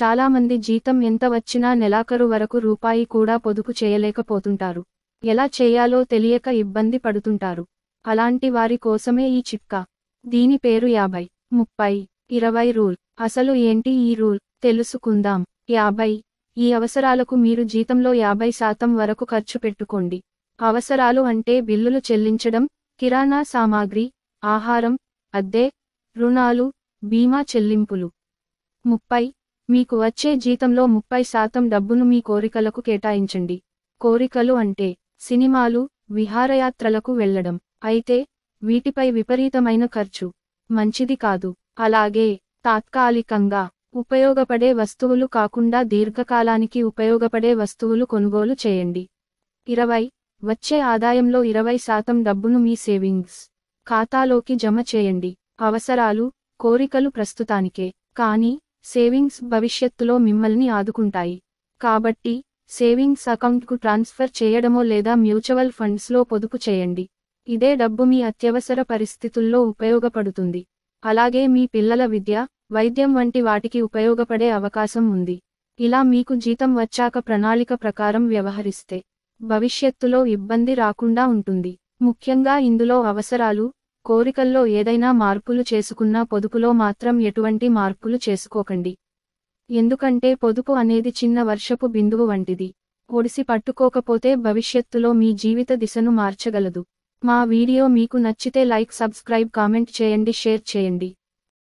చాలామంది జీతం ఎంత వచ్చినా నెలాఖరు వరకు రూపాయి కూడా పొదుపు చేయలేకపోతుంటారు ఎలా చేయాలో తెలియక ఇబ్బంది పడుతుంటారు అలాంటి వారి కోసమే ఈ చిట్కా దీని పేరు యాభై ముప్పై ఇరవై రూల్ అసలు ఏంటి ఈ రూల్ తెలుసుకుందాం యాభై ఈ అవసరాలకు మీరు జీతంలో యాభై శాతం వరకు ఖర్చు పెట్టుకోండి అవసరాలు అంటే బిల్లులు చెల్లించడం కిరాణా సామాగ్రి ఆహారం అద్దె రుణాలు బీమా చెల్లింపులు ముప్పై మీకు వచ్చే జీతంలో ముప్పై శాతం డబ్బును మీ కోరికలకు కేటాయించండి కోరికలు అంటే సినిమాలు విహారయాత్రలకు వెళ్లడం అయితే వీటిపై విపరీతమైన ఖర్చు మంచిది కాదు అలాగే తాత్కాలికంగా ఉపయోగపడే వస్తువులు కాకుండా దీర్ఘకాలానికి ఉపయోగపడే వస్తువులు కొనుగోలు చేయండి ఇరవై వచ్చే ఆదాయంలో ఇరవై శాతం డబ్బును మీ సేవింగ్స్ ఖాతాలోకి జమ చేయండి అవసరాలు కోరికలు ప్రస్తుతానికే కానీ సేవింగ్స్ భవిష్యత్తులో మిమ్మల్ని ఆదుకుంటాయి కాబట్టి సేవింగ్స్ అకౌంట్కు ట్రాన్స్ఫర్ చేయడమో లేదా మ్యూచువల్ ఫండ్స్లో పొదుపు చేయండి ఇదే డబ్బు మీ అత్యవసర పరిస్థితుల్లో ఉపయోగపడుతుంది అలాగే మీ పిల్లల విద్య వైద్యం వంటి వాటికి ఉపయోగపడే అవకాశం ఉంది ఇలా మీకు జీతం వచ్చాక ప్రణాళిక ప్రకారం వ్యవహరిస్తే భవిష్యత్తులో ఇబ్బంది రాకుండా ఉంటుంది ముఖ్యంగా ఇందులో అవసరాలు కోరికల్లో ఏదైనా మార్పులు చేసుకున్నా పొదుపులో మాత్రం ఎటువంటి మార్పులు చేసుకోకండి ఎందుకంటే పొదుపు అనేది చిన్న వర్షపు బిందువు వంటిది ఒడిసి పట్టుకోకపోతే భవిష్యత్తులో మీ జీవిత దిశను మార్చగలదు మా వీడియో మీకు నచ్చితే లైక్ సబ్స్క్రైబ్ కామెంట్ చేయండి షేర్ చేయండి